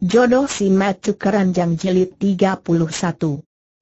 Jodoh si Matu Keranjang Jilid 31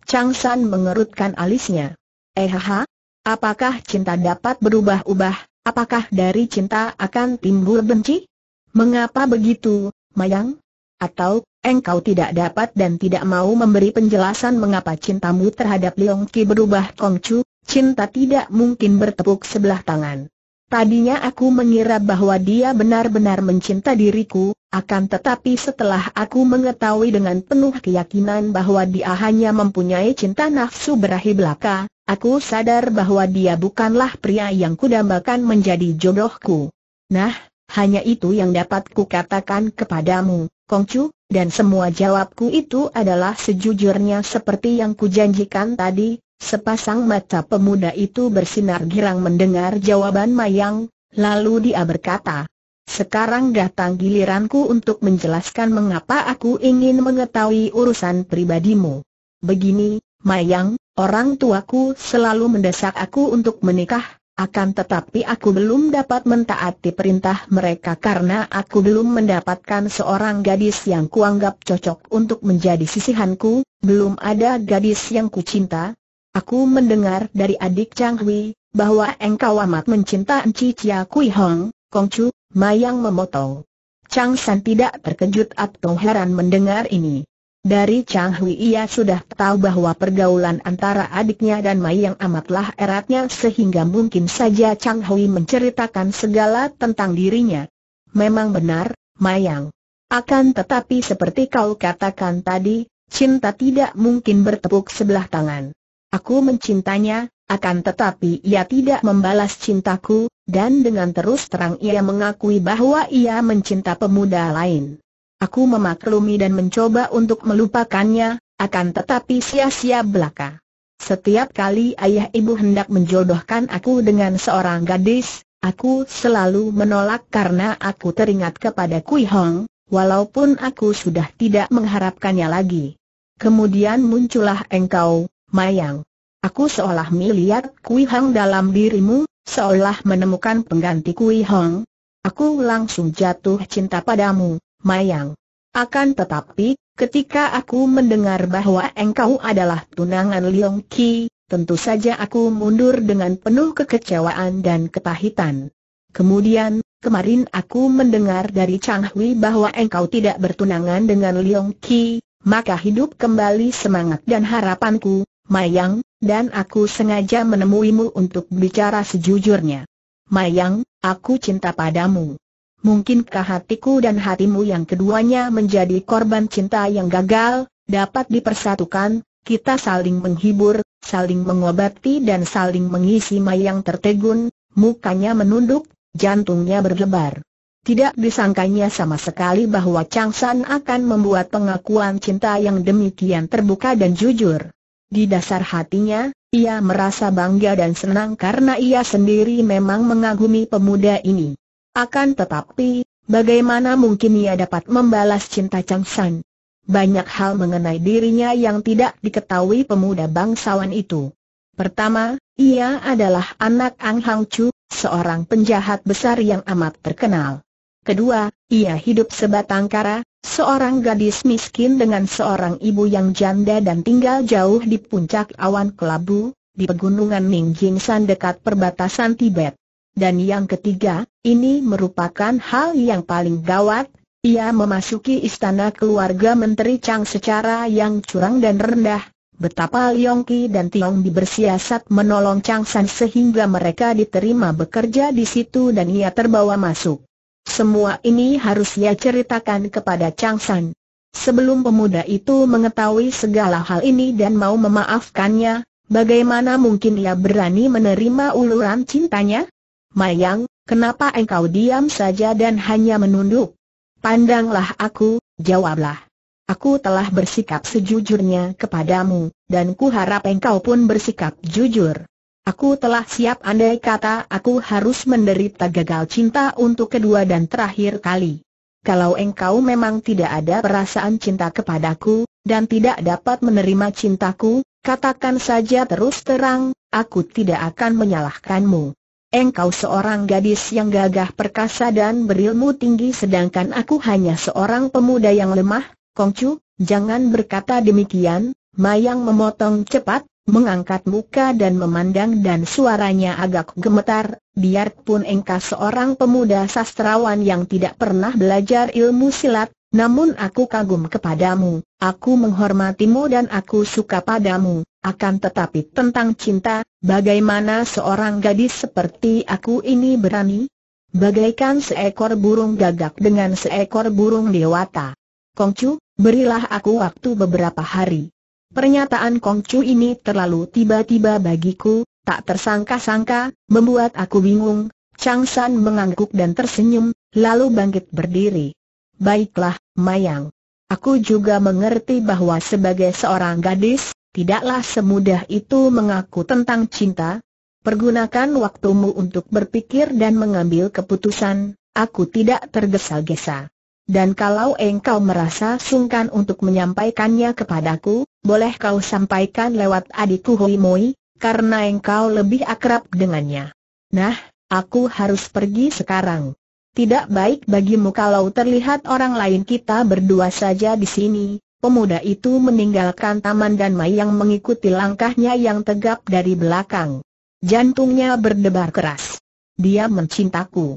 Chang San mengerutkan alisnya. Eh ha, apakah cinta dapat berubah-ubah, apakah dari cinta akan timbul benci? Mengapa begitu, Mayang? Atau, engkau tidak dapat dan tidak mau memberi penjelasan mengapa cintamu terhadap Leong Ki berubah Kongcu, cinta tidak mungkin bertepuk sebelah tangan. Tadinya aku mengira bahwa dia benar-benar mencinta diriku, akan tetapi setelah aku mengetahui dengan penuh keyakinan bahwa dia hanya mempunyai cinta nafsu berahi belaka, aku sadar bahwa dia bukanlah pria yang kudambakan menjadi jodohku. Nah, hanya itu yang dapat kukatakan kepadamu, Kongcu, dan semua jawabku itu adalah sejujurnya seperti yang kujanjikan tadi, Sepasang mata pemuda itu bersinar girang mendengar jawaban Mayang, lalu dia berkata, sekarang datang giliranku untuk menjelaskan mengapa aku ingin mengetahui urusan pribadimu. Begini, Mayang, orang tuaku selalu mendesak aku untuk menikah, akan tetapi aku belum dapat mentaati perintah mereka karena aku belum mendapatkan seorang gadis yang kuanggap cocok untuk menjadi sisihanku, belum ada gadis yang kucinta, Aku mendengar dari adik Chang Hui, bahwa engkau amat mencinta Enci Chia Kui Hong, Kong Chu, Mayang memotong. Chang San tidak terkejut atau heran mendengar ini. Dari Chang Hui ia sudah tahu bahwa pergaulan antara adiknya dan Mayang amatlah eratnya sehingga mungkin saja Chang Hui menceritakan segala tentang dirinya. Memang benar, Mayang. Akan tetapi seperti kau katakan tadi, cinta tidak mungkin bertepuk sebelah tangan. Aku mencintanya, akan tetapi ia tidak membalas cintaku, dan dengan terus terang ia mengakui bahwa ia mencinta pemuda lain. Aku memaklumi dan mencoba untuk melupakannya, akan tetapi sia-sia belaka. Setiap kali ayah ibu hendak menjodohkan aku dengan seorang gadis, aku selalu menolak karena aku teringat kepada Kui Hong, walaupun aku sudah tidak mengharapkannya lagi. Kemudian muncullah engkau, Mayang. Aku seolah melihat Kui hang dalam dirimu, seolah menemukan pengganti Kui Hong. Aku langsung jatuh cinta padamu, Mayang. Akan tetapi, ketika aku mendengar bahwa engkau adalah tunangan Leong Ki, tentu saja aku mundur dengan penuh kekecewaan dan ketahitan. Kemudian, kemarin aku mendengar dari Chang Hui bahwa engkau tidak bertunangan dengan Leong Ki, maka hidup kembali semangat dan harapanku, Mayang, dan aku sengaja menemuimu untuk bicara sejujurnya. Mayang, aku cinta padamu. Mungkinkah hatiku dan hatimu yang keduanya menjadi korban cinta yang gagal, dapat dipersatukan, kita saling menghibur, saling mengobati dan saling mengisi Mayang tertegun, mukanya menunduk, jantungnya berdebar. Tidak disangkanya sama sekali bahwa Chang San akan membuat pengakuan cinta yang demikian terbuka dan jujur. Di dasar hatinya, ia merasa bangga dan senang karena ia sendiri memang mengagumi pemuda ini. Akan tetapi, bagaimana mungkin ia dapat membalas cinta Chang San? Banyak hal mengenai dirinya yang tidak diketahui pemuda bangsawan itu. Pertama, ia adalah anak Ang Hang Chu, seorang penjahat besar yang amat terkenal. Kedua, ia hidup sebatang kara, seorang gadis miskin dengan seorang ibu yang janda dan tinggal jauh di puncak awan kelabu, di pegunungan Mingjingsan dekat perbatasan Tibet. Dan yang ketiga, ini merupakan hal yang paling gawat, ia memasuki istana keluarga Menteri Chang secara yang curang dan rendah, Betapa Liong dan Tiong dibersiasat bersiasat menolong Chang San sehingga mereka diterima bekerja di situ dan ia terbawa masuk. Semua ini harus ia ceritakan kepada Chang San. Sebelum pemuda itu mengetahui segala hal ini dan mau memaafkannya, bagaimana mungkin ia berani menerima uluran cintanya? Mayang, kenapa engkau diam saja dan hanya menunduk? Pandanglah aku, jawablah. Aku telah bersikap sejujurnya kepadamu, dan ku harap engkau pun bersikap jujur. Aku telah siap andai kata aku harus menderita gagal cinta untuk kedua dan terakhir kali. Kalau engkau memang tidak ada perasaan cinta kepadaku, dan tidak dapat menerima cintaku, katakan saja terus terang, aku tidak akan menyalahkanmu. Engkau seorang gadis yang gagah perkasa dan berilmu tinggi sedangkan aku hanya seorang pemuda yang lemah, Kongcu, jangan berkata demikian, Mayang memotong cepat, mengangkat muka dan memandang dan suaranya agak gemetar, biarpun engkau seorang pemuda sastrawan yang tidak pernah belajar ilmu silat, namun aku kagum kepadamu, aku menghormatimu dan aku suka padamu, akan tetapi tentang cinta, bagaimana seorang gadis seperti aku ini berani? Bagaikan seekor burung gagak dengan seekor burung dewata. Kongcu, berilah aku waktu beberapa hari. Pernyataan Kong Chu ini terlalu tiba-tiba bagiku, tak tersangka-sangka, membuat aku bingung. Chang San mengangguk dan tersenyum, lalu bangkit berdiri. Baiklah, Mayang. Aku juga mengerti bahwa sebagai seorang gadis, tidaklah semudah itu mengaku tentang cinta. Pergunakan waktumu untuk berpikir dan mengambil keputusan, aku tidak tergesa-gesa dan kalau engkau merasa sungkan untuk menyampaikannya kepadaku, boleh kau sampaikan lewat adikku Hui Moi, karena engkau lebih akrab dengannya. Nah, aku harus pergi sekarang. Tidak baik bagimu kalau terlihat orang lain kita berdua saja di sini. Pemuda itu meninggalkan taman dan Mai yang mengikuti langkahnya yang tegap dari belakang. Jantungnya berdebar keras. Dia mencintaku.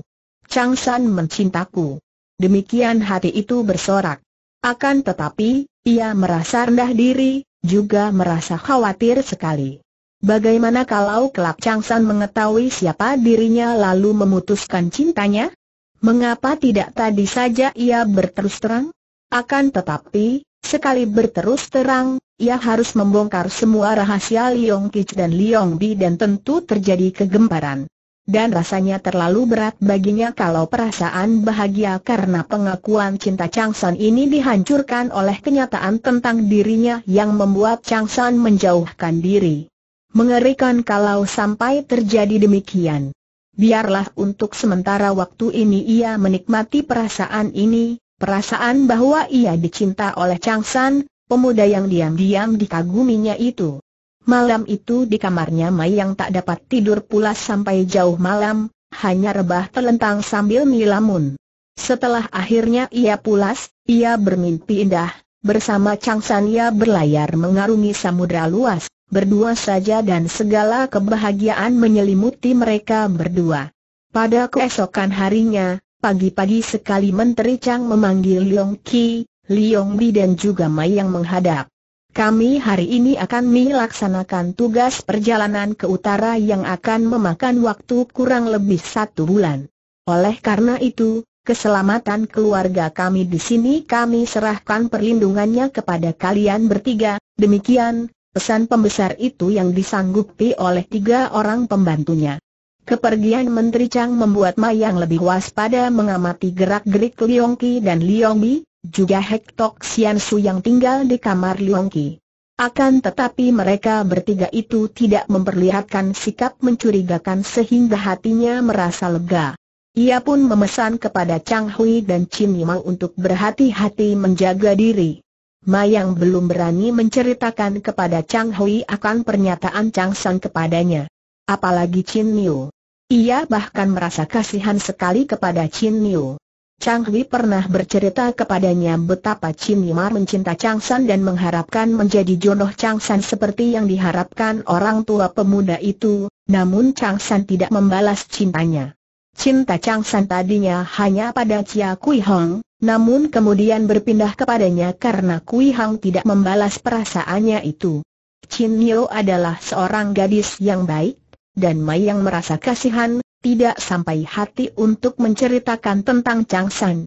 Chang San mencintaku. Demikian hati itu bersorak. Akan tetapi, ia merasa rendah diri, juga merasa khawatir sekali. Bagaimana kalau kelak Changsan mengetahui siapa dirinya lalu memutuskan cintanya? Mengapa tidak tadi saja ia berterus terang? Akan tetapi, sekali berterus terang, ia harus membongkar semua rahasia Liong Kic dan Liong Bi dan tentu terjadi kegemparan dan rasanya terlalu berat baginya kalau perasaan bahagia karena pengakuan cinta Chang San ini dihancurkan oleh kenyataan tentang dirinya yang membuat Chang San menjauhkan diri. Mengerikan kalau sampai terjadi demikian. Biarlah untuk sementara waktu ini ia menikmati perasaan ini, perasaan bahwa ia dicinta oleh Chang San, pemuda yang diam-diam dikaguminya itu. Malam itu di kamarnya Mai yang tak dapat tidur pula sampai jauh malam, hanya rebah telentang sambil melamun. Setelah akhirnya ia pulas, ia bermimpi indah, bersama Chang San ia berlayar mengarungi samudra luas, berdua saja dan segala kebahagiaan menyelimuti mereka berdua. Pada keesokan harinya, pagi-pagi sekali Menteri Chang memanggil Liong Ki, Liong Bi dan juga Mai yang menghadap. Kami hari ini akan melaksanakan tugas perjalanan ke utara yang akan memakan waktu kurang lebih satu bulan. Oleh karena itu, keselamatan keluarga kami di sini kami serahkan perlindungannya kepada kalian bertiga. Demikian, pesan pembesar itu yang disanggupi oleh tiga orang pembantunya. Kepergian Menteri Chang membuat Mayang lebih waspada mengamati gerak-gerik Liong dan Liong juga Hek Tok Sian Su yang tinggal di kamar Liong Ki. Akan tetapi mereka bertiga itu tidak memperlihatkan sikap mencurigakan sehingga hatinya merasa lega. Ia pun memesan kepada Chang Hui dan Chin Yimang untuk berhati-hati menjaga diri. Mayang belum berani menceritakan kepada Chang Hui akan pernyataan Chang San kepadanya. Apalagi Chin Miu. Ia bahkan merasa kasihan sekali kepada Chin Miu. Chang Hui pernah bercerita kepadanya betapa Chin Yimar mencinta Chang San dan mengharapkan menjadi jodoh Chang San seperti yang diharapkan orang tua pemuda itu, namun Chang San tidak membalas cintanya. Cinta Chang San tadinya hanya pada Chia Kui Hong, namun kemudian berpindah kepadanya karena Kui Hong tidak membalas perasaannya itu. Chin Yo adalah seorang gadis yang baik, dan Mai yang merasa kasihan, tidak sampai hati untuk menceritakan tentang Chang San.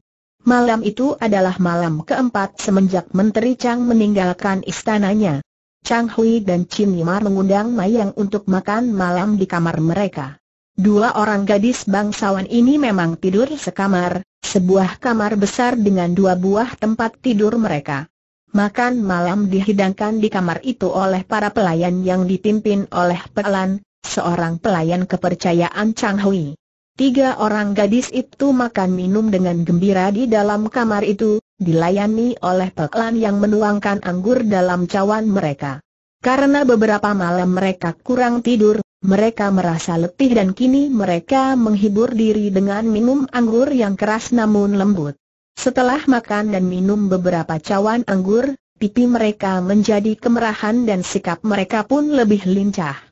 Malam itu adalah malam keempat semenjak Menteri Chang meninggalkan istananya. Chang Hui dan Chin Yimar mengundang Mayang untuk makan malam di kamar mereka. Dua orang gadis bangsawan ini memang tidur sekamar, sebuah kamar besar dengan dua buah tempat tidur mereka. Makan malam dihidangkan di kamar itu oleh para pelayan yang dipimpin oleh Pelan, seorang pelayan kepercayaan Chang Hui. Tiga orang gadis itu makan minum dengan gembira di dalam kamar itu, dilayani oleh pelan yang menuangkan anggur dalam cawan mereka. Karena beberapa malam mereka kurang tidur, mereka merasa letih dan kini mereka menghibur diri dengan minum anggur yang keras namun lembut. Setelah makan dan minum beberapa cawan anggur, pipi mereka menjadi kemerahan dan sikap mereka pun lebih lincah.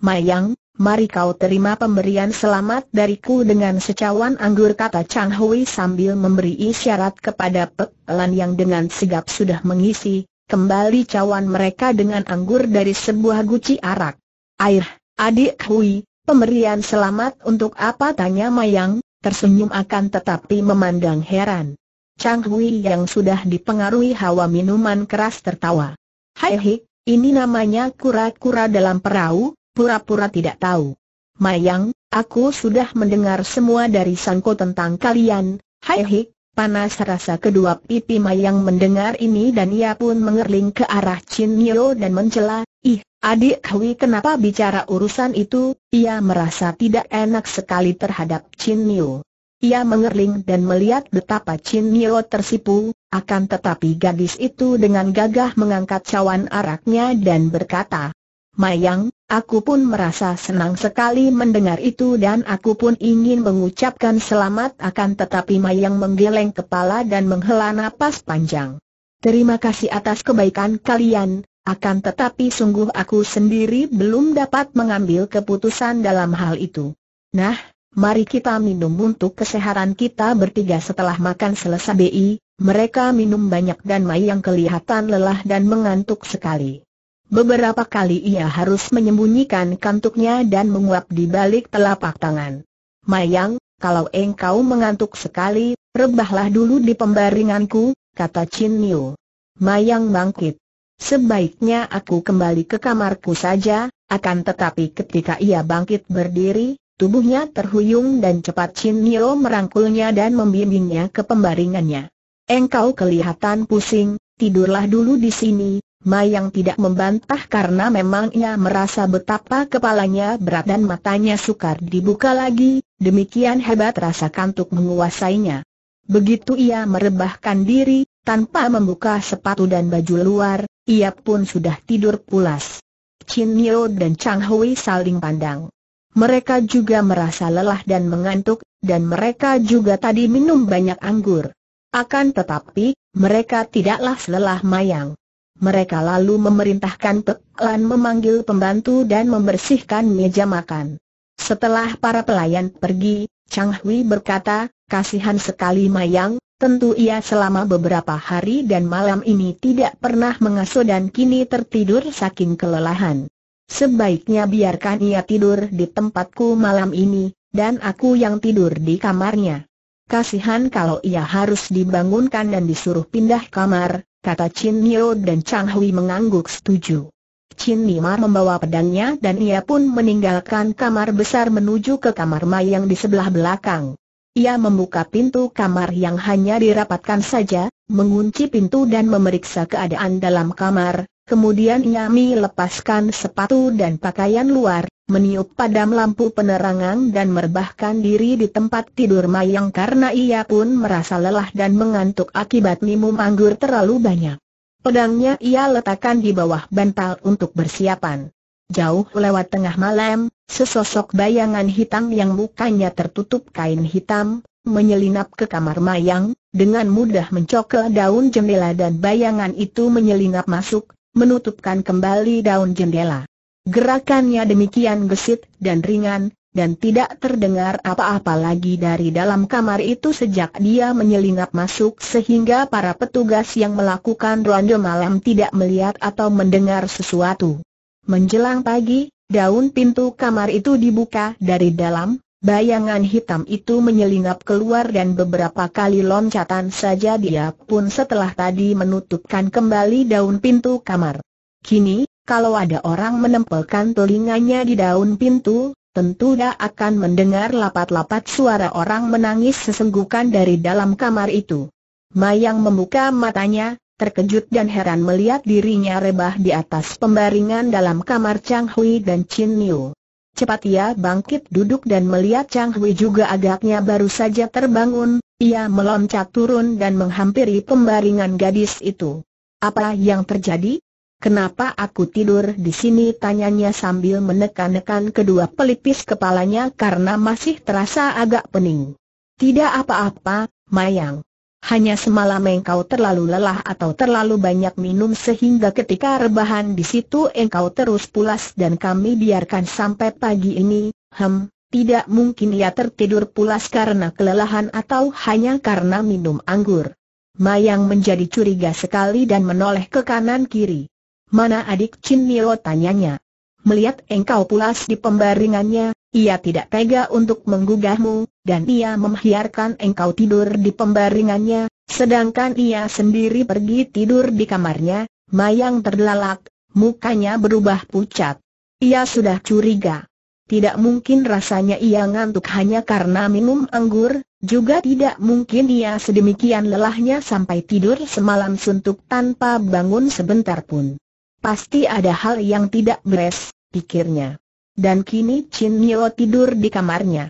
Mayang, mari kau terima pemberian selamat dariku dengan secawan anggur kata Chang Hui sambil memberi isyarat kepada pelan yang dengan sigap sudah mengisi, kembali cawan mereka dengan anggur dari sebuah guci arak. Air, adik Hui, pemberian selamat untuk apa tanya Mayang, tersenyum akan tetapi memandang heran. Chang Hui yang sudah dipengaruhi hawa minuman keras tertawa. Hai hik, ini namanya kura-kura dalam perahu, pura-pura tidak tahu. Mayang, aku sudah mendengar semua dari Sangko tentang kalian, hai hik, panas rasa kedua pipi Mayang mendengar ini dan ia pun mengerling ke arah Chin Nio dan mencela, ih, adik Hui kenapa bicara urusan itu, ia merasa tidak enak sekali terhadap Chin Nio. Ia mengerling dan melihat betapa Chin Nio tersipu, akan tetapi gadis itu dengan gagah mengangkat cawan araknya dan berkata, Mayang, Aku pun merasa senang sekali mendengar itu dan aku pun ingin mengucapkan selamat akan tetapi Mayang menggeleng kepala dan menghela napas panjang. Terima kasih atas kebaikan kalian, akan tetapi sungguh aku sendiri belum dapat mengambil keputusan dalam hal itu. Nah, mari kita minum untuk kesehatan kita bertiga setelah makan selesai BI, mereka minum banyak dan Mayang kelihatan lelah dan mengantuk sekali. Beberapa kali ia harus menyembunyikan kantuknya dan menguap di balik telapak tangan. Mayang, kalau engkau mengantuk sekali, rebahlah dulu di pembaringanku, kata Chin Niu. Mayang bangkit. Sebaiknya aku kembali ke kamarku saja, akan tetapi ketika ia bangkit berdiri, Tubuhnya terhuyung dan cepat Chin Niu merangkulnya dan membimbingnya ke pembaringannya. Engkau kelihatan pusing, tidurlah dulu di sini, Mayang tidak membantah karena memang ia merasa betapa kepalanya berat dan matanya sukar dibuka lagi, demikian hebat rasa kantuk menguasainya. Begitu ia merebahkan diri, tanpa membuka sepatu dan baju luar, ia pun sudah tidur pulas. Chin Yeo dan Chang Hui saling pandang. Mereka juga merasa lelah dan mengantuk, dan mereka juga tadi minum banyak anggur. Akan tetapi, mereka tidaklah selelah mayang. Mereka lalu memerintahkan Pek memanggil pembantu dan membersihkan meja makan. Setelah para pelayan pergi, Chang Hui berkata, kasihan sekali Mayang, tentu ia selama beberapa hari dan malam ini tidak pernah mengasuh dan kini tertidur saking kelelahan. Sebaiknya biarkan ia tidur di tempatku malam ini, dan aku yang tidur di kamarnya. Kasihan kalau ia harus dibangunkan dan disuruh pindah kamar, kata Chin Nio dan Chang Hui mengangguk setuju. Chin Nimar membawa pedangnya dan ia pun meninggalkan kamar besar menuju ke kamar Mai yang di sebelah belakang. Ia membuka pintu kamar yang hanya dirapatkan saja, mengunci pintu dan memeriksa keadaan dalam kamar, Kemudian Nyami lepaskan sepatu dan pakaian luar, meniup padam lampu penerangan dan merebahkan diri di tempat tidur Mayang karena ia pun merasa lelah dan mengantuk akibat minum anggur terlalu banyak. Pedangnya ia letakkan di bawah bantal untuk bersiapan. Jauh lewat tengah malam, sesosok bayangan hitam yang mukanya tertutup kain hitam, menyelinap ke kamar Mayang, dengan mudah mencokel daun jendela dan bayangan itu menyelinap masuk, menutupkan kembali daun jendela. Gerakannya demikian gesit dan ringan, dan tidak terdengar apa-apa lagi dari dalam kamar itu sejak dia menyelinap masuk sehingga para petugas yang melakukan ronde malam tidak melihat atau mendengar sesuatu. Menjelang pagi, daun pintu kamar itu dibuka dari dalam, Bayangan hitam itu menyelinap keluar dan beberapa kali loncatan saja dia pun setelah tadi menutupkan kembali daun pintu kamar. Kini, kalau ada orang menempelkan telinganya di daun pintu, tentu dia akan mendengar lapat-lapat suara orang menangis sesenggukan dari dalam kamar itu. Mayang membuka matanya, terkejut dan heran melihat dirinya rebah di atas pembaringan dalam kamar Chang Hui dan Chin Niu. Cepat ia bangkit duduk dan melihat Chang Hui juga agaknya baru saja terbangun, ia meloncat turun dan menghampiri pembaringan gadis itu. Apa yang terjadi? Kenapa aku tidur di sini? Tanyanya sambil menekan-nekan kedua pelipis kepalanya karena masih terasa agak pening. Tidak apa-apa, Mayang. Hanya semalam engkau terlalu lelah atau terlalu banyak minum sehingga ketika rebahan di situ engkau terus pulas dan kami biarkan sampai pagi ini, hem, tidak mungkin ia tertidur pulas karena kelelahan atau hanya karena minum anggur. Mayang menjadi curiga sekali dan menoleh ke kanan kiri. Mana adik Chin Nio tanyanya. Melihat engkau pulas di pembaringannya, ia tidak tega untuk menggugahmu, dan ia membiarkan engkau tidur di pembaringannya, sedangkan ia sendiri pergi tidur di kamarnya, mayang terlalak, mukanya berubah pucat. Ia sudah curiga. Tidak mungkin rasanya ia ngantuk hanya karena minum anggur, juga tidak mungkin ia sedemikian lelahnya sampai tidur semalam suntuk tanpa bangun sebentar pun. Pasti ada hal yang tidak beres, pikirnya dan kini Chin Nio tidur di kamarnya.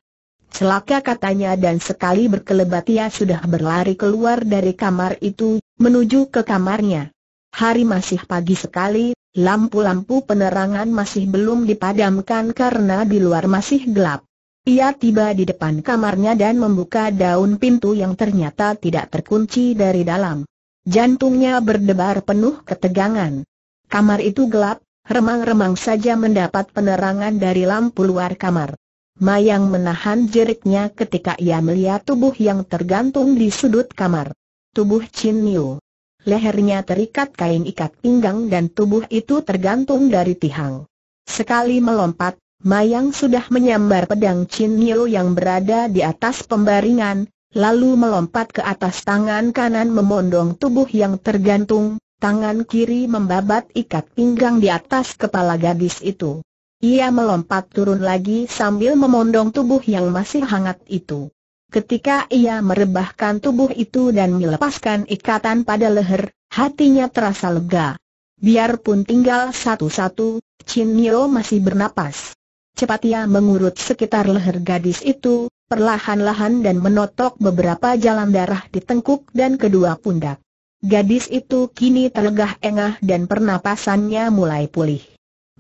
Celaka katanya dan sekali berkelebat ia sudah berlari keluar dari kamar itu, menuju ke kamarnya. Hari masih pagi sekali, lampu-lampu penerangan masih belum dipadamkan karena di luar masih gelap. Ia tiba di depan kamarnya dan membuka daun pintu yang ternyata tidak terkunci dari dalam. Jantungnya berdebar penuh ketegangan. Kamar itu gelap, remang-remang saja mendapat penerangan dari lampu luar kamar. Mayang menahan jeriknya ketika ia melihat tubuh yang tergantung di sudut kamar. Tubuh Chin Niu. Lehernya terikat kain ikat pinggang dan tubuh itu tergantung dari tihang. Sekali melompat, Mayang sudah menyambar pedang Chin Niu yang berada di atas pembaringan, lalu melompat ke atas tangan kanan memondong tubuh yang tergantung, Tangan kiri membabat ikat pinggang di atas kepala gadis itu. Ia melompat turun lagi sambil memondong tubuh yang masih hangat itu. Ketika ia merebahkan tubuh itu dan melepaskan ikatan pada leher, hatinya terasa lega. Biarpun tinggal satu-satu, Chin Nio masih bernapas. Cepat ia mengurut sekitar leher gadis itu, perlahan-lahan dan menotok beberapa jalan darah di tengkuk dan kedua pundak. Gadis itu kini terlegah engah dan pernapasannya mulai pulih.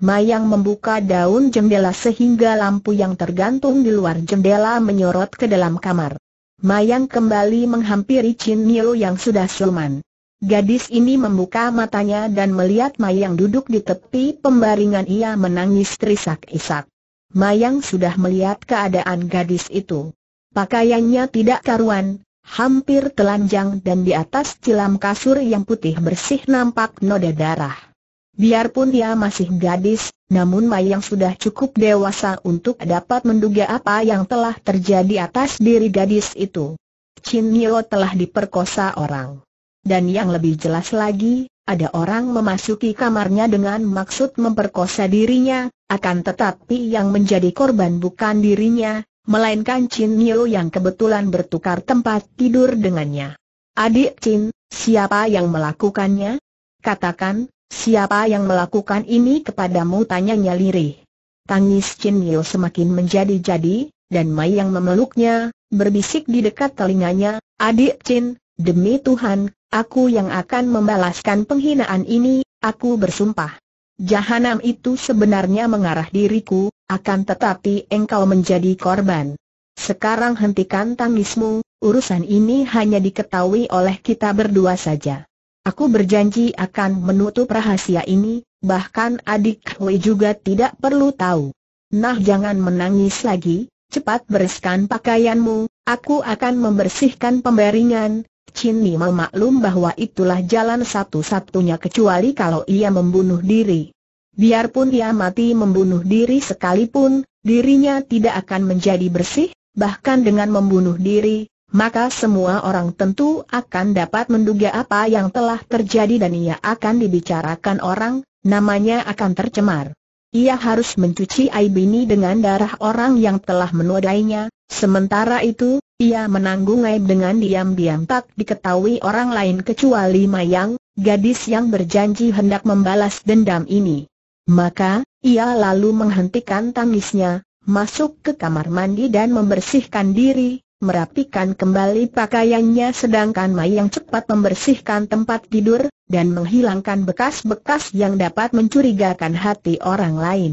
Mayang membuka daun jendela sehingga lampu yang tergantung di luar jendela menyorot ke dalam kamar. Mayang kembali menghampiri Chin Milo yang sudah siluman. Gadis ini membuka matanya dan melihat Mayang duduk di tepi pembaringan ia menangis terisak-isak. Mayang sudah melihat keadaan gadis itu. Pakaiannya tidak karuan, hampir telanjang dan di atas cilam kasur yang putih bersih nampak noda darah. Biarpun dia masih gadis, namun Mayang sudah cukup dewasa untuk dapat menduga apa yang telah terjadi atas diri gadis itu. Chin Nio telah diperkosa orang. Dan yang lebih jelas lagi, ada orang memasuki kamarnya dengan maksud memperkosa dirinya, akan tetapi yang menjadi korban bukan dirinya, melainkan Chin Nio yang kebetulan bertukar tempat tidur dengannya. Adik Chin, siapa yang melakukannya? Katakan, siapa yang melakukan ini kepadamu tanyanya lirih. Tangis Chin Nio semakin menjadi-jadi, dan Mai yang memeluknya, berbisik di dekat telinganya, Adik Chin, demi Tuhan, aku yang akan membalaskan penghinaan ini, aku bersumpah. Jahanam itu sebenarnya mengarah diriku, akan tetapi engkau menjadi korban. Sekarang hentikan tangismu, urusan ini hanya diketahui oleh kita berdua saja. Aku berjanji akan menutup rahasia ini, bahkan adik Hui juga tidak perlu tahu. Nah jangan menangis lagi, cepat bereskan pakaianmu, aku akan membersihkan pembaringan, Chin Nima memaklum bahwa itulah jalan satu-satunya kecuali kalau ia membunuh diri. Biarpun ia mati membunuh diri sekalipun, dirinya tidak akan menjadi bersih, bahkan dengan membunuh diri, maka semua orang tentu akan dapat menduga apa yang telah terjadi dan ia akan dibicarakan orang, namanya akan tercemar. Ia harus mencuci aib ini dengan darah orang yang telah menodainya, sementara itu, ia menanggung aib dengan diam-diam tak diketahui orang lain kecuali Mayang, gadis yang berjanji hendak membalas dendam ini. Maka, ia lalu menghentikan tangisnya, masuk ke kamar mandi dan membersihkan diri, merapikan kembali pakaiannya sedangkan Mai yang cepat membersihkan tempat tidur, dan menghilangkan bekas-bekas yang dapat mencurigakan hati orang lain.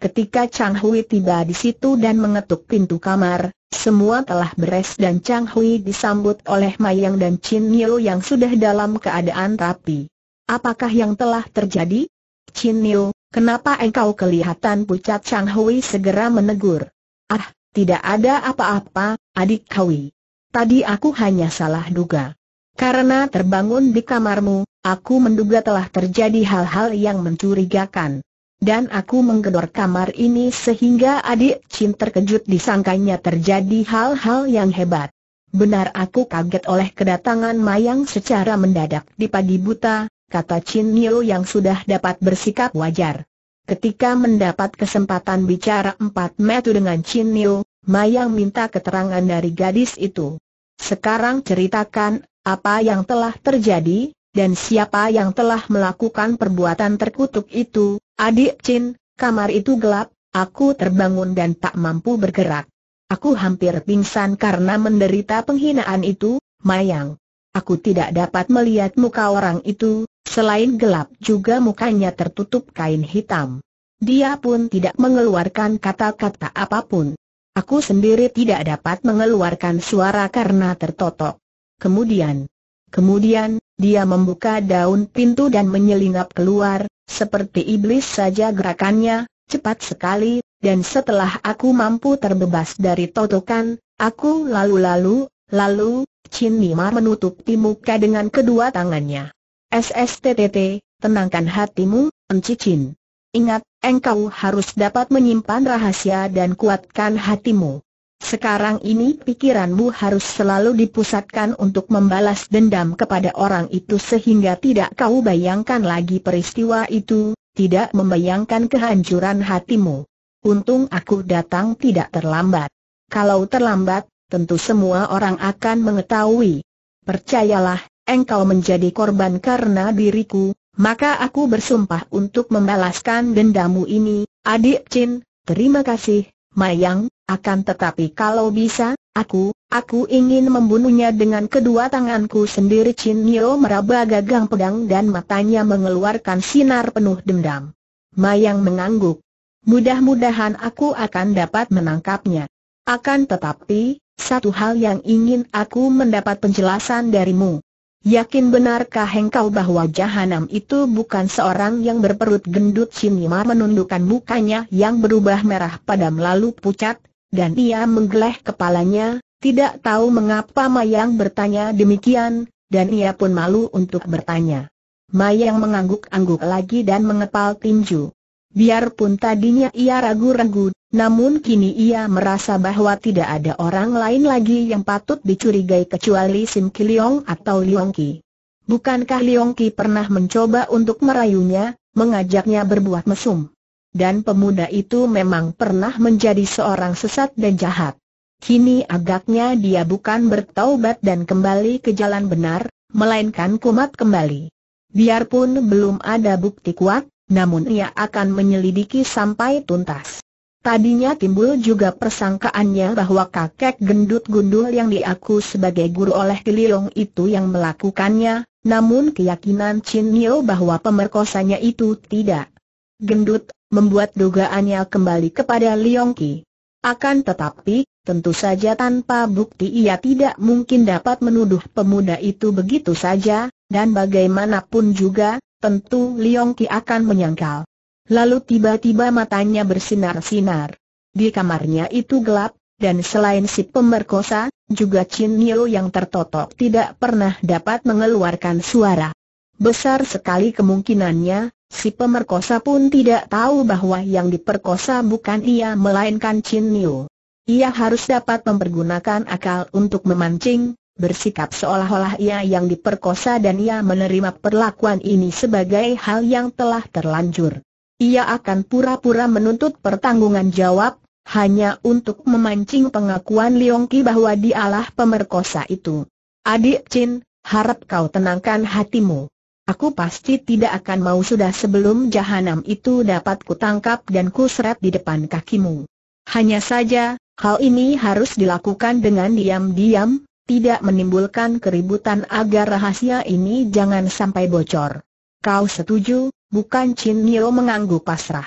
Ketika Chang Hui tiba di situ dan mengetuk pintu kamar, semua telah beres dan Chang Hui disambut oleh Mayang dan Chin Niu yang sudah dalam keadaan rapi. Apakah yang telah terjadi? Chin Niu, kenapa engkau kelihatan pucat? Chang Hui segera menegur. Ah, tidak ada apa-apa, adik Kawi. Tadi aku hanya salah duga. Karena terbangun di kamarmu, aku menduga telah terjadi hal-hal yang mencurigakan. Dan aku menggedor kamar ini sehingga adik Chin terkejut disangkanya terjadi hal-hal yang hebat. Benar aku kaget oleh kedatangan Mayang secara mendadak di pagi buta, kata Chin Nio yang sudah dapat bersikap wajar. Ketika mendapat kesempatan bicara empat metu dengan Chin Nio, Mayang minta keterangan dari gadis itu. Sekarang ceritakan, apa yang telah terjadi, dan siapa yang telah melakukan perbuatan terkutuk itu, adik Chin, kamar itu gelap, aku terbangun dan tak mampu bergerak. Aku hampir pingsan karena menderita penghinaan itu, Mayang. Aku tidak dapat melihat muka orang itu, selain gelap juga mukanya tertutup kain hitam. Dia pun tidak mengeluarkan kata-kata apapun. Aku sendiri tidak dapat mengeluarkan suara karena tertotok. Kemudian, kemudian, dia membuka daun pintu dan menyelinap keluar, seperti iblis saja gerakannya, cepat sekali, dan setelah aku mampu terbebas dari totokan, aku lalu-lalu, lalu, Chin Mima menutupi muka dengan kedua tangannya. SSTTT, tenangkan hatimu, Chin. Ingat, engkau harus dapat menyimpan rahasia dan kuatkan hatimu. Sekarang ini pikiranmu harus selalu dipusatkan untuk membalas dendam kepada orang itu sehingga tidak kau bayangkan lagi peristiwa itu, tidak membayangkan kehancuran hatimu. Untung aku datang tidak terlambat. Kalau terlambat, tentu semua orang akan mengetahui. Percayalah, engkau menjadi korban karena diriku, maka aku bersumpah untuk membalaskan dendamu ini, adik Chin, terima kasih, Mayang, akan tetapi kalau bisa, aku, aku ingin membunuhnya dengan kedua tanganku sendiri Chin Nio meraba gagang pedang dan matanya mengeluarkan sinar penuh dendam. Mayang mengangguk. Mudah-mudahan aku akan dapat menangkapnya. Akan tetapi, satu hal yang ingin aku mendapat penjelasan darimu. Yakin benarkah engkau bahwa jahanam itu bukan seorang yang berperut gendut Sinima menundukkan mukanya yang berubah merah pada lalu pucat, dan ia menggeleh kepalanya, tidak tahu mengapa Mayang bertanya demikian, dan ia pun malu untuk bertanya. Mayang mengangguk-angguk lagi dan mengepal tinju. Biarpun tadinya ia ragu-ragu, namun kini ia merasa bahwa tidak ada orang lain lagi yang patut dicurigai kecuali Sim Kiliong atau Liong Ki. Bukankah Liong Ki pernah mencoba untuk merayunya, mengajaknya berbuat mesum? Dan pemuda itu memang pernah menjadi seorang sesat dan jahat. Kini agaknya dia bukan bertaubat dan kembali ke jalan benar, melainkan kumat kembali. Biarpun belum ada bukti kuat, namun ia akan menyelidiki sampai tuntas. Tadinya timbul juga persangkaannya bahwa kakek gendut gundul yang diaku sebagai guru oleh Kililong itu yang melakukannya, namun keyakinan Chin Nio bahwa pemerkosanya itu tidak gendut, membuat dugaannya kembali kepada Liong Ki. Akan tetapi, tentu saja tanpa bukti ia tidak mungkin dapat menuduh pemuda itu begitu saja, dan bagaimanapun juga, tentu Liong Ki akan menyangkal. Lalu tiba-tiba matanya bersinar-sinar. Di kamarnya itu gelap, dan selain si pemerkosa, juga Chin Nio yang tertotok tidak pernah dapat mengeluarkan suara. Besar sekali kemungkinannya, si pemerkosa pun tidak tahu bahwa yang diperkosa bukan ia melainkan Chin Nio. Ia harus dapat mempergunakan akal untuk memancing, bersikap seolah-olah ia yang diperkosa dan ia menerima perlakuan ini sebagai hal yang telah terlanjur. Ia akan pura-pura menuntut pertanggungan jawab, hanya untuk memancing pengakuan Leong bahwa dialah pemerkosa itu. Adik Chin, harap kau tenangkan hatimu. Aku pasti tidak akan mau sudah sebelum jahanam itu dapat kutangkap dan kuseret di depan kakimu. Hanya saja, hal ini harus dilakukan dengan diam-diam, tidak menimbulkan keributan agar rahasia ini jangan sampai bocor. Kau setuju, bukan Chin Nio mengangguk pasrah.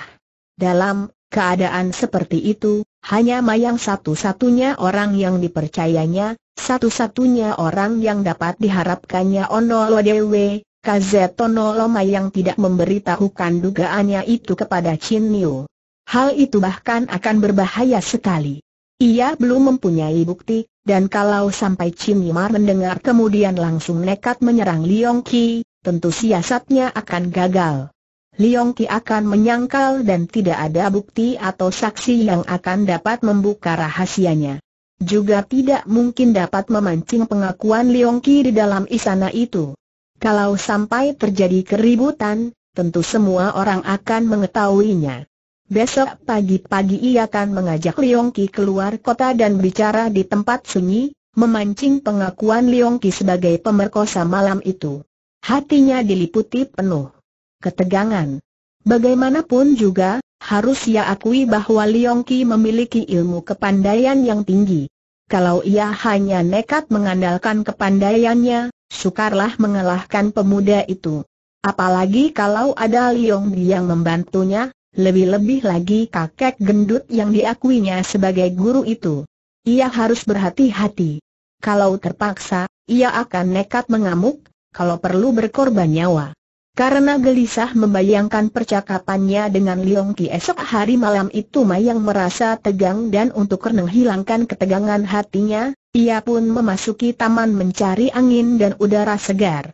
Dalam keadaan seperti itu, hanya Mayang satu-satunya orang yang dipercayanya, satu-satunya orang yang dapat diharapkannya Onolo Dewe, Kazetono Lo Mayang tidak memberitahukan dugaannya itu kepada Chin Nio. Hal itu bahkan akan berbahaya sekali. Ia belum mempunyai bukti, dan kalau sampai Chin Yimar mendengar kemudian langsung nekat menyerang Liong Ki, tentu siasatnya akan gagal. Liong Ki akan menyangkal dan tidak ada bukti atau saksi yang akan dapat membuka rahasianya. Juga tidak mungkin dapat memancing pengakuan Liong Ki di dalam istana itu. Kalau sampai terjadi keributan, tentu semua orang akan mengetahuinya. Besok pagi-pagi ia akan mengajak Leong Ki keluar kota dan bicara di tempat sunyi, memancing pengakuan Leong Ki sebagai pemerkosa malam itu. Hatinya diliputi penuh ketegangan. Bagaimanapun juga, harus ia akui bahwa Leong Ki memiliki ilmu kepandaian yang tinggi. Kalau ia hanya nekat mengandalkan kepandaiannya, sukarlah mengalahkan pemuda itu. Apalagi kalau ada Liong yang membantunya, lebih-lebih lagi kakek gendut yang diakuinya sebagai guru itu. Ia harus berhati-hati. Kalau terpaksa, ia akan nekat mengamuk, kalau perlu berkorban nyawa. Karena gelisah membayangkan percakapannya dengan Liong Ki esok hari malam itu Mayang merasa tegang dan untuk menghilangkan ketegangan hatinya, ia pun memasuki taman mencari angin dan udara segar.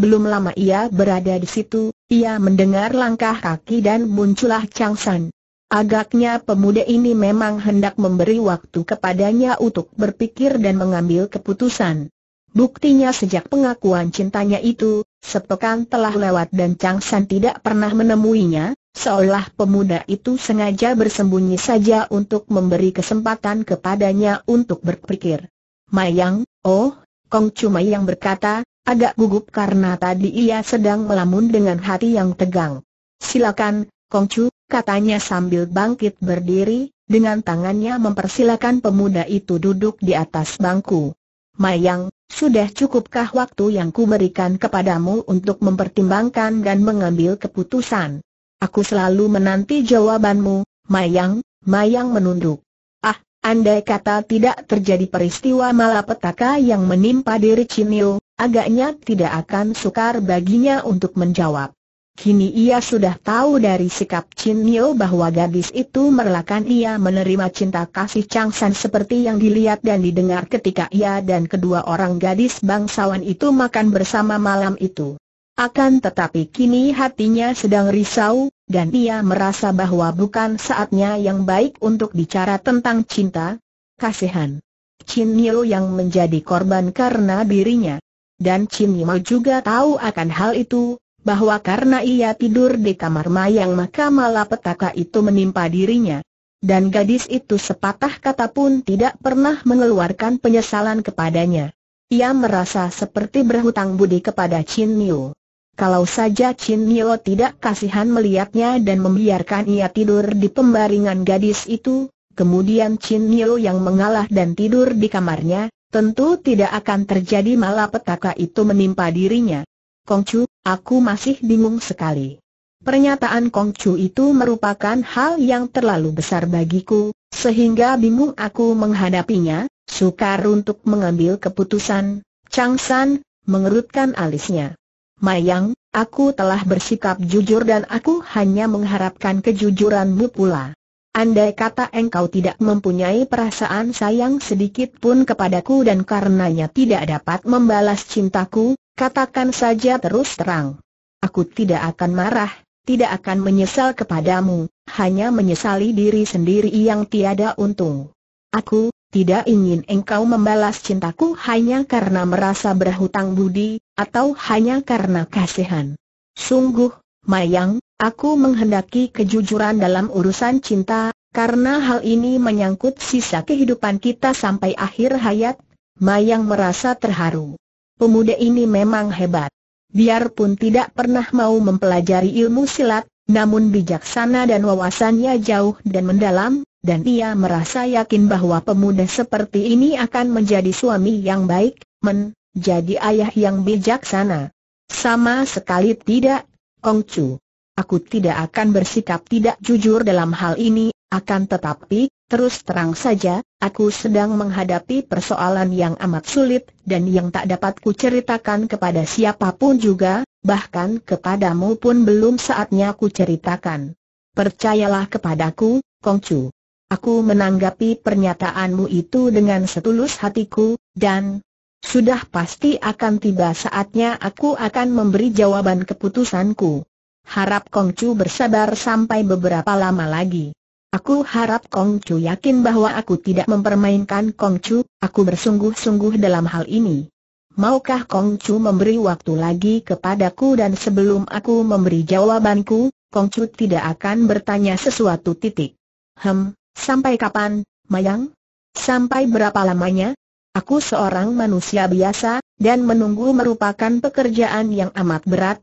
Belum lama ia berada di situ, ia mendengar langkah kaki dan muncullah Chang San. Agaknya pemuda ini memang hendak memberi waktu kepadanya untuk berpikir dan mengambil keputusan. Buktinya sejak pengakuan cintanya itu, sepekan telah lewat dan Chang San tidak pernah menemuinya, seolah pemuda itu sengaja bersembunyi saja untuk memberi kesempatan kepadanya untuk berpikir. Mayang, oh, Kong Chu yang berkata, agak gugup karena tadi ia sedang melamun dengan hati yang tegang. Silakan, Kongcu, katanya sambil bangkit berdiri, dengan tangannya mempersilakan pemuda itu duduk di atas bangku. Mayang, sudah cukupkah waktu yang kuberikan kepadamu untuk mempertimbangkan dan mengambil keputusan? Aku selalu menanti jawabanmu, Mayang, Mayang menunduk. Ah, andai kata tidak terjadi peristiwa malapetaka yang menimpa diri Cineo, agaknya tidak akan sukar baginya untuk menjawab. Kini ia sudah tahu dari sikap Chin Nio bahwa gadis itu merelakan ia menerima cinta kasih Chang San seperti yang dilihat dan didengar ketika ia dan kedua orang gadis bangsawan itu makan bersama malam itu. Akan tetapi kini hatinya sedang risau, dan ia merasa bahwa bukan saatnya yang baik untuk bicara tentang cinta, kasihan. Chin Nio yang menjadi korban karena dirinya dan Chin Yimau juga tahu akan hal itu, bahwa karena ia tidur di kamar mayang maka malapetaka itu menimpa dirinya. Dan gadis itu sepatah kata pun tidak pernah mengeluarkan penyesalan kepadanya. Ia merasa seperti berhutang budi kepada Chin Yimau. Kalau saja Chin Yimau tidak kasihan melihatnya dan membiarkan ia tidur di pembaringan gadis itu, kemudian Chin Yimau yang mengalah dan tidur di kamarnya, tentu tidak akan terjadi malapetaka itu menimpa dirinya. Kongcu, aku masih bingung sekali. Pernyataan Kongcu itu merupakan hal yang terlalu besar bagiku, sehingga bingung aku menghadapinya, sukar untuk mengambil keputusan. Chang San, mengerutkan alisnya. Mayang, aku telah bersikap jujur dan aku hanya mengharapkan kejujuranmu pula. Andai kata engkau tidak mempunyai perasaan sayang sedikit pun kepadaku dan karenanya tidak dapat membalas cintaku, katakan saja terus terang. Aku tidak akan marah, tidak akan menyesal kepadamu, hanya menyesali diri sendiri yang tiada untung. Aku tidak ingin engkau membalas cintaku hanya karena merasa berhutang budi, atau hanya karena kasihan. Sungguh, Mayang, Aku menghendaki kejujuran dalam urusan cinta, karena hal ini menyangkut sisa kehidupan kita sampai akhir hayat, Mayang merasa terharu. Pemuda ini memang hebat. Biarpun tidak pernah mau mempelajari ilmu silat, namun bijaksana dan wawasannya jauh dan mendalam, dan ia merasa yakin bahwa pemuda seperti ini akan menjadi suami yang baik, menjadi ayah yang bijaksana. Sama sekali tidak, Kong Chu aku tidak akan bersikap tidak jujur dalam hal ini, akan tetapi, terus terang saja, aku sedang menghadapi persoalan yang amat sulit dan yang tak dapat kuceritakan kepada siapapun juga, bahkan kepadamu pun belum saatnya kuceritakan. Percayalah kepadaku, Kongcu. Aku menanggapi pernyataanmu itu dengan setulus hatiku, dan sudah pasti akan tiba saatnya aku akan memberi jawaban keputusanku. Harap Kong Chu bersabar sampai beberapa lama lagi. Aku harap Kong Chu yakin bahwa aku tidak mempermainkan Kong Chu, aku bersungguh-sungguh dalam hal ini. Maukah Kong Chu memberi waktu lagi kepadaku dan sebelum aku memberi jawabanku, Kong Chu tidak akan bertanya sesuatu titik. Hem, sampai kapan, Mayang? Sampai berapa lamanya? Aku seorang manusia biasa, dan menunggu merupakan pekerjaan yang amat berat,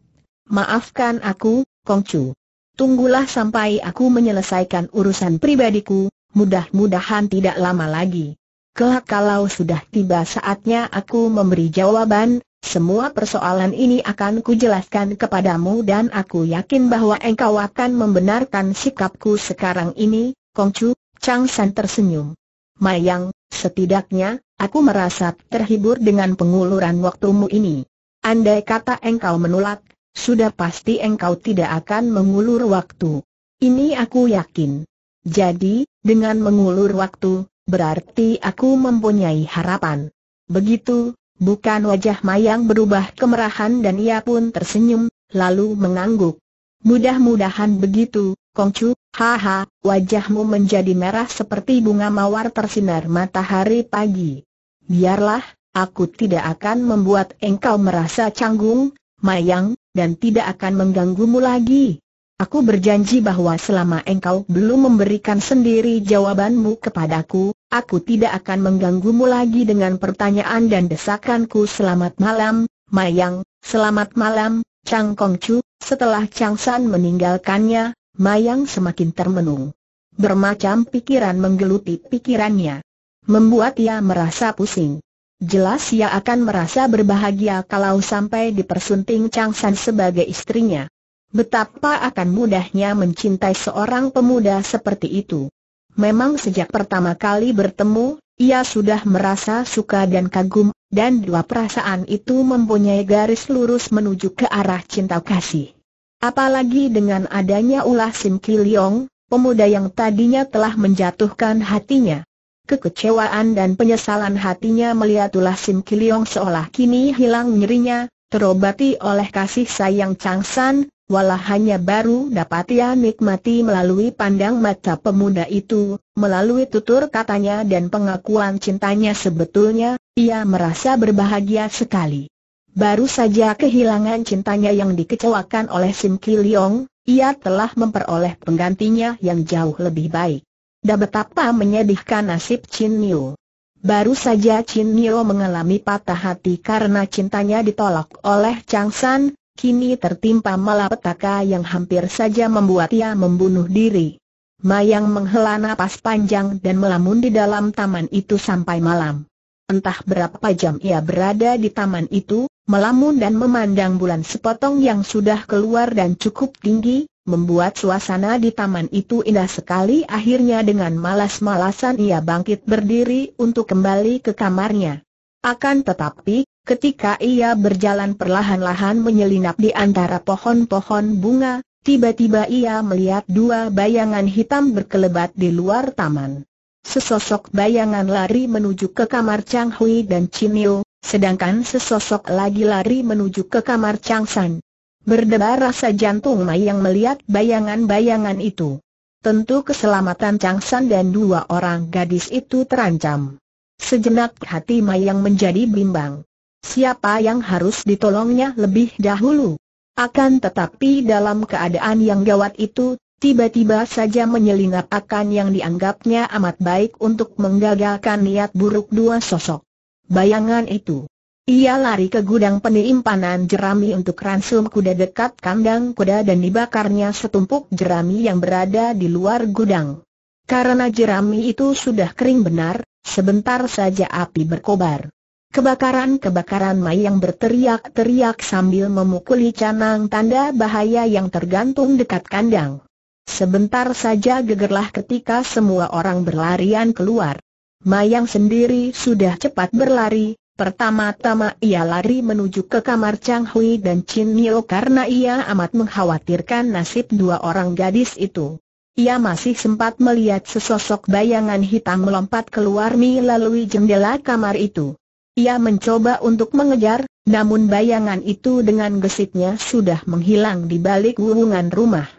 Maafkan aku, Kongcu. Tunggulah sampai aku menyelesaikan urusan pribadiku, mudah-mudahan tidak lama lagi. Kelak kalau sudah tiba saatnya aku memberi jawaban, semua persoalan ini akan kujelaskan kepadamu dan aku yakin bahwa engkau akan membenarkan sikapku sekarang ini, Kongcu, Chang San tersenyum. Mayang, setidaknya, aku merasa terhibur dengan penguluran waktumu ini. Andai kata engkau menolak, sudah pasti engkau tidak akan mengulur waktu. Ini aku yakin. Jadi, dengan mengulur waktu, berarti aku mempunyai harapan. Begitu, bukan wajah Mayang berubah kemerahan dan ia pun tersenyum, lalu mengangguk. Mudah-mudahan begitu, Kongcu, haha, wajahmu menjadi merah seperti bunga mawar tersinar matahari pagi. Biarlah, aku tidak akan membuat engkau merasa canggung, Mayang, dan tidak akan mengganggumu lagi. Aku berjanji bahwa selama engkau belum memberikan sendiri jawabanmu kepadaku, aku tidak akan mengganggumu lagi dengan pertanyaan dan desakanku selamat malam, Mayang, selamat malam, Chang Chu. Setelah Chang San meninggalkannya, Mayang semakin termenung. Bermacam pikiran menggeluti pikirannya. Membuat ia merasa pusing. Jelas ia akan merasa berbahagia kalau sampai dipersunting Chang San sebagai istrinya. Betapa akan mudahnya mencintai seorang pemuda seperti itu. Memang sejak pertama kali bertemu, ia sudah merasa suka dan kagum, dan dua perasaan itu mempunyai garis lurus menuju ke arah cinta kasih. Apalagi dengan adanya ulah Sim Kiliong, pemuda yang tadinya telah menjatuhkan hatinya. Kekecewaan dan penyesalan hatinya melihat ulah Sim Kiliong seolah kini hilang nyerinya, terobati oleh kasih sayang Chang San, walah hanya baru dapat ia nikmati melalui pandang mata pemuda itu, melalui tutur katanya dan pengakuan cintanya sebetulnya, ia merasa berbahagia sekali. Baru saja kehilangan cintanya yang dikecewakan oleh Sim Kiliong, ia telah memperoleh penggantinya yang jauh lebih baik dah betapa menyedihkan nasib Chin Niu. Baru saja Chin Niu mengalami patah hati karena cintanya ditolak oleh Chang San, kini tertimpa malapetaka yang hampir saja membuat ia membunuh diri. Mayang menghela nafas panjang dan melamun di dalam taman itu sampai malam. Entah berapa jam ia berada di taman itu, melamun dan memandang bulan sepotong yang sudah keluar dan cukup tinggi, membuat suasana di taman itu indah sekali akhirnya dengan malas-malasan ia bangkit berdiri untuk kembali ke kamarnya. Akan tetapi, ketika ia berjalan perlahan-lahan menyelinap di antara pohon-pohon bunga, tiba-tiba ia melihat dua bayangan hitam berkelebat di luar taman. Sesosok bayangan lari menuju ke kamar Chang Hui dan Chin Yu, sedangkan sesosok lagi lari menuju ke kamar Chang San. Berdebar rasa jantung Mai yang melihat bayangan-bayangan itu. Tentu keselamatan Chang San dan dua orang gadis itu terancam. Sejenak hati Mai yang menjadi bimbang. Siapa yang harus ditolongnya lebih dahulu? Akan tetapi dalam keadaan yang gawat itu, tiba-tiba saja menyelinap akan yang dianggapnya amat baik untuk menggagalkan niat buruk dua sosok. Bayangan itu ia lari ke gudang penyimpanan jerami untuk ransum kuda dekat kandang kuda dan dibakarnya setumpuk jerami yang berada di luar gudang. Karena jerami itu sudah kering benar, sebentar saja api berkobar. Kebakaran-kebakaran Mai yang berteriak-teriak sambil memukuli canang tanda bahaya yang tergantung dekat kandang. Sebentar saja gegerlah ketika semua orang berlarian keluar. Mayang sendiri sudah cepat berlari, Pertama-tama ia lari menuju ke kamar Chang Hui dan Chin Nio karena ia amat mengkhawatirkan nasib dua orang gadis itu. Ia masih sempat melihat sesosok bayangan hitam melompat keluar melalui jendela kamar itu. Ia mencoba untuk mengejar, namun bayangan itu dengan gesitnya sudah menghilang di balik wuwungan rumah.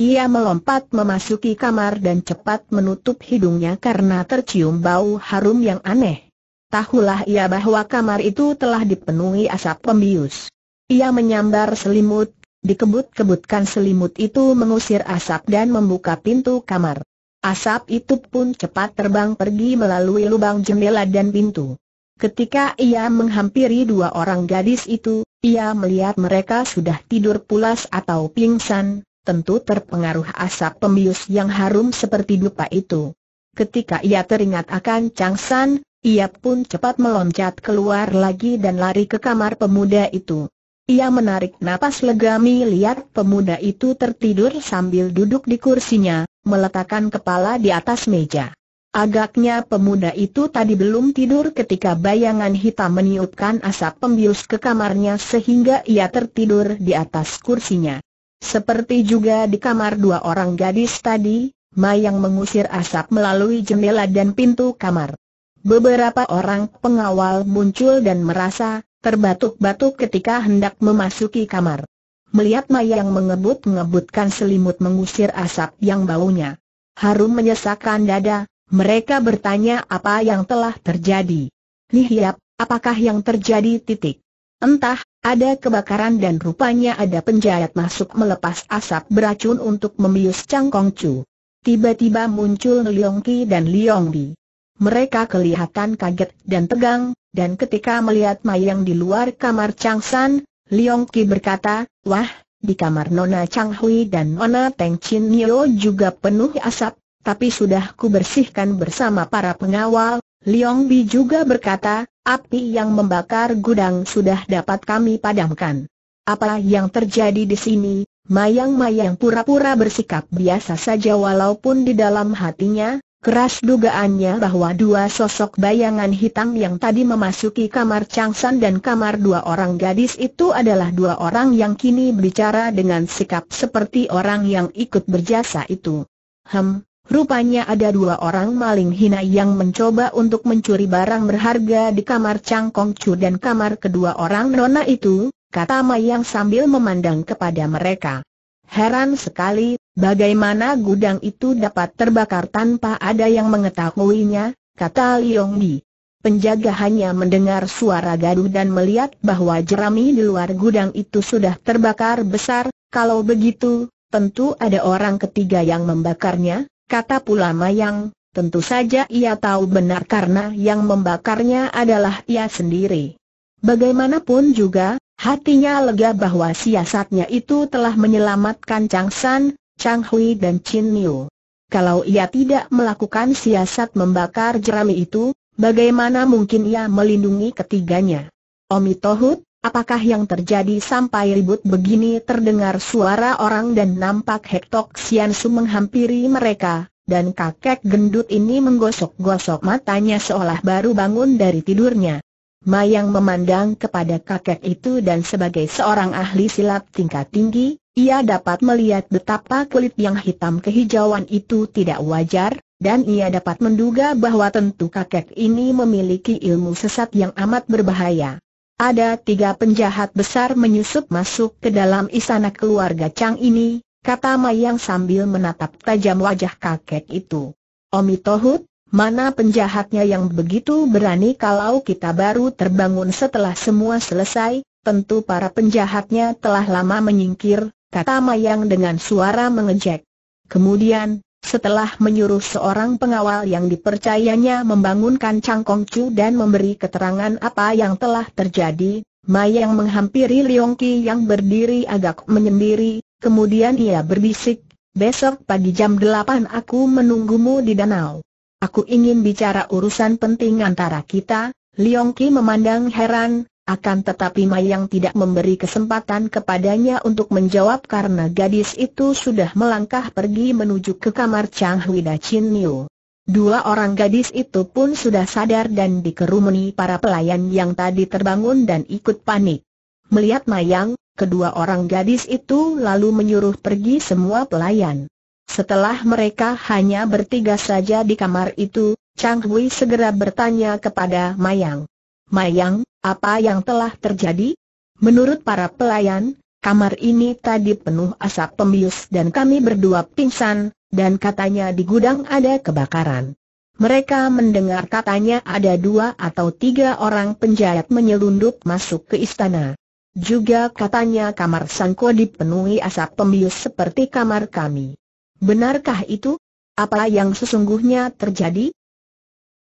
Ia melompat memasuki kamar dan cepat menutup hidungnya karena tercium bau harum yang aneh. Tahulah ia bahwa kamar itu telah dipenuhi asap pembius. Ia menyambar selimut, dikebut-kebutkan selimut itu mengusir asap dan membuka pintu kamar. Asap itu pun cepat terbang pergi melalui lubang jendela dan pintu. Ketika ia menghampiri dua orang gadis itu, ia melihat mereka sudah tidur pulas atau pingsan, tentu terpengaruh asap pembius yang harum seperti dupa itu. Ketika ia teringat akan Chang San, ia pun cepat meloncat keluar lagi dan lari ke kamar pemuda itu. Ia menarik napas lega melihat pemuda itu tertidur sambil duduk di kursinya, meletakkan kepala di atas meja. Agaknya pemuda itu tadi belum tidur ketika bayangan hitam meniupkan asap pembius ke kamarnya sehingga ia tertidur di atas kursinya. Seperti juga di kamar dua orang gadis tadi, Mayang mengusir asap melalui jendela dan pintu kamar. Beberapa orang pengawal muncul dan merasa terbatuk-batuk ketika hendak memasuki kamar. Melihat Maya yang mengebut-ngebutkan selimut mengusir asap yang baunya. Harum menyesakkan dada, mereka bertanya apa yang telah terjadi. Nihiap, apakah yang terjadi titik? Entah, ada kebakaran dan rupanya ada penjahat masuk melepas asap beracun untuk membius Cangkong Chu. Tiba-tiba muncul Liong Ki dan Liong Bi. Mereka kelihatan kaget dan tegang, dan ketika melihat Mayang di luar kamar Chang San, Leong Ki berkata, Wah, di kamar Nona Chang Hui dan Nona Teng Chin Nio juga penuh asap, tapi sudah ku bersihkan bersama para pengawal. Leong Bi juga berkata, api yang membakar gudang sudah dapat kami padamkan. Apa yang terjadi di sini? Mayang-mayang pura-pura bersikap biasa saja walaupun di dalam hatinya, Keras dugaannya bahwa dua sosok bayangan hitam yang tadi memasuki kamar Changsan dan kamar dua orang gadis itu adalah dua orang yang kini berbicara dengan sikap seperti orang yang ikut berjasa itu. Hem, rupanya ada dua orang maling hina yang mencoba untuk mencuri barang berharga di kamar Chang Kong Chu dan kamar kedua orang nona itu, kata Mayang sambil memandang kepada mereka. Heran sekali, Bagaimana gudang itu dapat terbakar tanpa ada yang mengetahuinya, kata Liong Bi. Penjaga hanya mendengar suara gaduh dan melihat bahwa jerami di luar gudang itu sudah terbakar besar, kalau begitu, tentu ada orang ketiga yang membakarnya, kata pula Mayang, tentu saja ia tahu benar karena yang membakarnya adalah ia sendiri. Bagaimanapun juga, hatinya lega bahwa siasatnya itu telah menyelamatkan Chang San, Chang Hui dan Chin Niu. Kalau ia tidak melakukan siasat membakar jerami itu, bagaimana mungkin ia melindungi ketiganya? Omi Tohut, apakah yang terjadi sampai ribut begini terdengar suara orang dan nampak Hektok Sian Su menghampiri mereka, dan kakek gendut ini menggosok-gosok matanya seolah baru bangun dari tidurnya. Mayang memandang kepada kakek itu dan sebagai seorang ahli silat tingkat tinggi, ia dapat melihat betapa kulit yang hitam kehijauan itu tidak wajar, dan ia dapat menduga bahwa tentu kakek ini memiliki ilmu sesat yang amat berbahaya. Ada tiga penjahat besar menyusup masuk ke dalam istana keluarga Chang ini, kata Mayang sambil menatap tajam wajah kakek itu. Omi Tohut, mana penjahatnya yang begitu berani kalau kita baru terbangun setelah semua selesai, Tentu para penjahatnya telah lama menyingkir, kata Mayang dengan suara mengejek. Kemudian, setelah menyuruh seorang pengawal yang dipercayanya membangunkan Cangkong Chu dan memberi keterangan apa yang telah terjadi, Mayang menghampiri Leong Ki yang berdiri agak menyendiri, kemudian ia berbisik, besok pagi jam 8 aku menunggumu di danau. Aku ingin bicara urusan penting antara kita, Leong Ki memandang heran, akan tetapi Mayang tidak memberi kesempatan kepadanya untuk menjawab karena gadis itu sudah melangkah pergi menuju ke kamar Chang Hui Da Chin Niu. Dua orang gadis itu pun sudah sadar dan dikerumuni para pelayan yang tadi terbangun dan ikut panik. Melihat Mayang, kedua orang gadis itu lalu menyuruh pergi semua pelayan. Setelah mereka hanya bertiga saja di kamar itu, Chang Hui segera bertanya kepada Mayang. Mayang, apa yang telah terjadi? Menurut para pelayan, kamar ini tadi penuh asap pembius dan kami berdua pingsan, dan katanya di gudang ada kebakaran. Mereka mendengar katanya ada dua atau tiga orang penjahat menyelundup masuk ke istana. Juga katanya kamar Sangko dipenuhi asap pembius seperti kamar kami. Benarkah itu? Apa yang sesungguhnya terjadi?